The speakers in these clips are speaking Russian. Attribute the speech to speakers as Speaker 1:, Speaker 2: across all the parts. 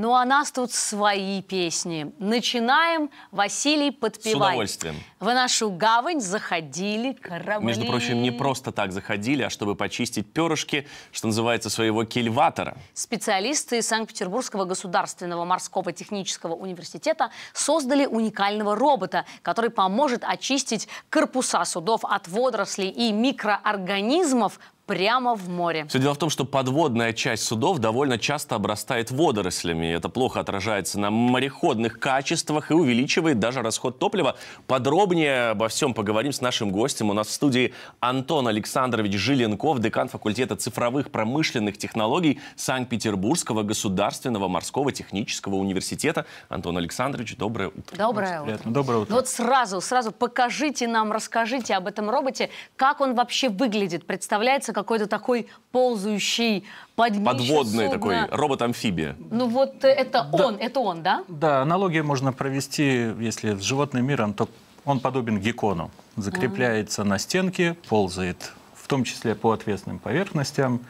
Speaker 1: Ну а нас тут свои песни. Начинаем. Василий, подпевай. С удовольствием. В нашу гавань заходили корабли. Между прочим, не
Speaker 2: просто так заходили, а чтобы почистить перышки, что называется, своего кильватора.
Speaker 1: Специалисты Санкт-Петербургского государственного морского технического университета создали уникального робота, который поможет очистить корпуса судов от водорослей и микроорганизмов прямо в море.
Speaker 2: Все дело в том, что подводная часть судов довольно часто обрастает водорослями. Это плохо отражается на мореходных качествах и увеличивает даже расход топлива. Подробнее обо всем поговорим с нашим гостем. У нас в студии Антон Александрович Жиленков, декан факультета цифровых промышленных технологий Санкт-Петербургского государственного морского технического университета. Антон Александрович, доброе утро.
Speaker 1: Доброе утро. Доброе утро. Ну вот сразу, сразу покажите нам, расскажите об этом роботе, как он вообще выглядит, представляется какой-то такой ползающий под Подводный судна. такой
Speaker 3: робот-амфибия.
Speaker 1: Ну вот э, это да. он, это он, да?
Speaker 3: Да, аналогию можно провести, если с животным миром, то он подобен геккону. Закрепляется ага. на стенке, ползает, в том числе по ответственным поверхностям,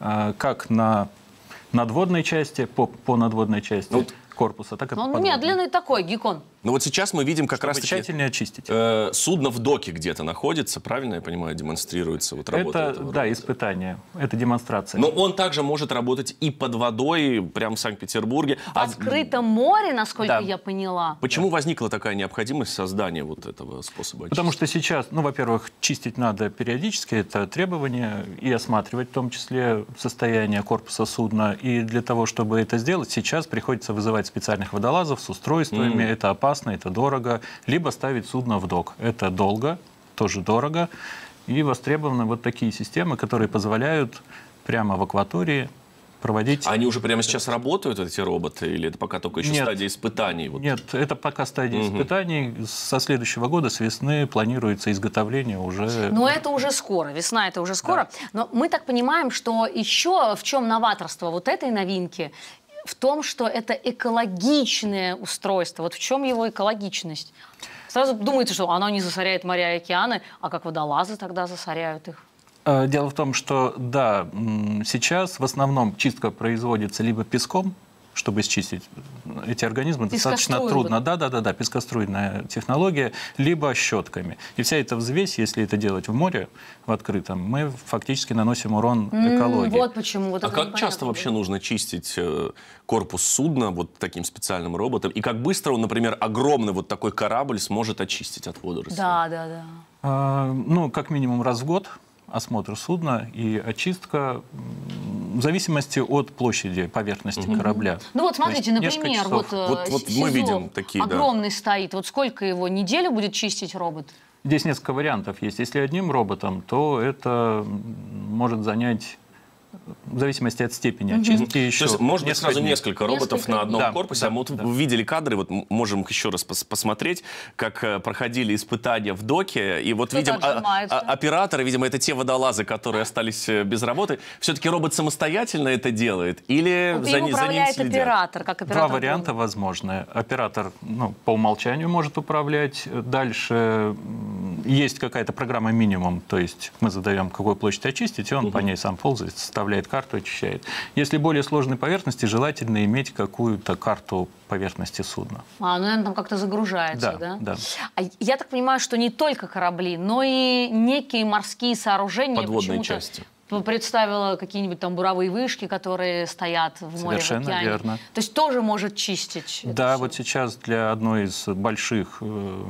Speaker 3: э, как на надводной части, по, по надводной части ну, корпуса, так и ну, Он подводной.
Speaker 1: медленный такой, геккон.
Speaker 3: Ну вот сейчас мы видим как Чтобы раз тщательнее
Speaker 2: очистить. Э, судно в доке где-то находится, правильно я понимаю, демонстрируется вот работа Это, да,
Speaker 3: рода. испытание, это демонстрация. Но
Speaker 2: он также может работать и под водой, прямо в Санкт-Петербурге. В а открытом
Speaker 1: а... море, насколько да. я поняла.
Speaker 2: Почему да. возникла такая необходимость создания вот этого способа
Speaker 3: очистки? Потому что сейчас, ну, во-первых, чистить надо периодически, это требование, и осматривать в том числе состояние корпуса судна. И для того, чтобы это сделать, сейчас приходится вызывать специальных водолазов с устройствами, mm. это опасно опасно, это дорого. Либо ставить судно в док. Это долго, тоже дорого. И востребованы вот такие системы, которые позволяют прямо в акватории проводить... Они уже прямо
Speaker 2: сейчас работают, эти роботы, или это пока только еще нет, стадия испытаний? Вот? Нет, это пока стадия угу.
Speaker 3: испытаний. Со следующего года, с весны, планируется изготовление уже... Но
Speaker 1: ну, это уже скоро, весна это уже скоро. Да. Но мы так понимаем, что еще в чем новаторство вот этой новинки, в том, что это экологичное устройство. Вот в чем его экологичность? Сразу думается, что оно не засоряет моря и океаны, а как водолазы тогда засоряют их?
Speaker 3: Э, дело в том, что да, сейчас в основном чистка производится либо песком, чтобы счистить эти организмы, достаточно трудно. Да, да, да, да, пескоструйная технология, либо щетками. И вся эта взвесь, если это делать в море, в открытом, мы фактически наносим урон экологии. Вот
Speaker 1: почему. Вот а как
Speaker 3: часто вообще нужно чистить э, корпус
Speaker 2: судна вот таким специальным роботом? И как быстро он, например, огромный вот такой корабль сможет очистить
Speaker 3: от водорослей?
Speaker 1: Да, да, да.
Speaker 3: А, ну, как минимум раз в год осмотр судна и очистка в зависимости от площади поверхности mm корабля. Ну вот смотрите, например, вот, э, вот, вот мы видим такие, огромный
Speaker 1: да. стоит. Вот сколько его неделю будет чистить робот?
Speaker 3: Здесь несколько вариантов есть. Если одним роботом, то это может занять в зависимости от степени угу. еще. То есть может быть сразу несколько роботов несколько на одном да,
Speaker 2: корпусе. А да, а мы вот да. видели кадры, вот можем еще раз пос посмотреть, как э, проходили испытания в доке. И вот видим а, а, операторы, видимо, это те водолазы, которые остались
Speaker 3: э, без работы. Все-таки робот самостоятельно это делает или Им за, за ним следят? оператор, как оператор. Два варианта возможны. Оператор ну, по умолчанию может управлять. Дальше есть какая-то программа минимум, то есть мы задаем, какую площадь очистить, и он угу. по ней сам ползает, составляет карту, очищает. Если более сложные поверхности, желательно иметь какую-то карту поверхности судна.
Speaker 1: А, ну, наверное, там как-то загружается, да? Да, да. А я так понимаю, что не только корабли, но и некие морские сооружения. Подводные части представила какие-нибудь там буровые вышки, которые стоят в море, Совершенно в верно. То есть тоже может чистить.
Speaker 3: Да, вот сейчас для одной из больших э,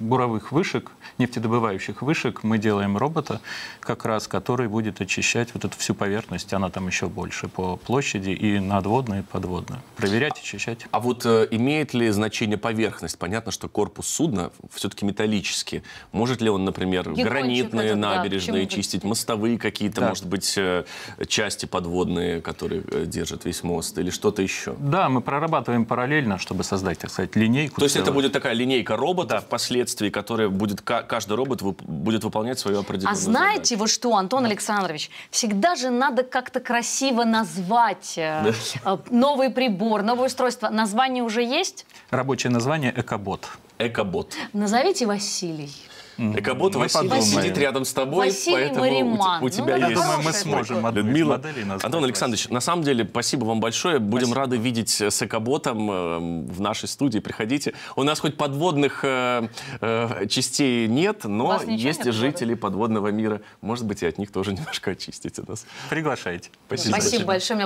Speaker 3: буровых вышек, нефтедобывающих вышек, мы делаем робота, как раз который будет очищать вот эту всю поверхность, она там еще больше по площади и надводная и подводная. Проверять,
Speaker 2: очищать. А вот э, имеет ли значение поверхность? Понятно, что корпус судна все-таки металлический. Может ли он, например, Гигончик гранитные этот, набережные да, чистить, мостовые какие-то, да, может быть, э, части подводные, которые э, держат весь мост, или что-то еще?
Speaker 3: Да, мы прорабатываем параллельно, чтобы создать, так сказать, линейку. То есть это будет такая линейка
Speaker 2: робота да. впоследствии, которая будет, каждый робот будет выполнять свою определенную А знаете
Speaker 1: задачу. вот что, Антон да. Александрович, всегда же надо как-то красиво назвать э, да. новый прибор, новое устройство. Название уже есть?
Speaker 3: Рабочее название «Экобот». Экобот.
Speaker 1: Назовите Василий.
Speaker 3: Так а вот мы ну, Василий сидит рядом с тобой, Василий поэтому Мариман. у, у ну, тебя ну, есть... Я думаю,
Speaker 2: мы сможем Людмила, Антон Александрович, на самом деле, спасибо вам большое. Будем спасибо. рады видеть с Экоботом э, в нашей студии. Приходите. У нас хоть подводных э, э, частей нет, но есть нет жители подводного мира. Может быть, и от них тоже немножко очистите нас. Приглашайте. Спасибо, спасибо
Speaker 1: большое.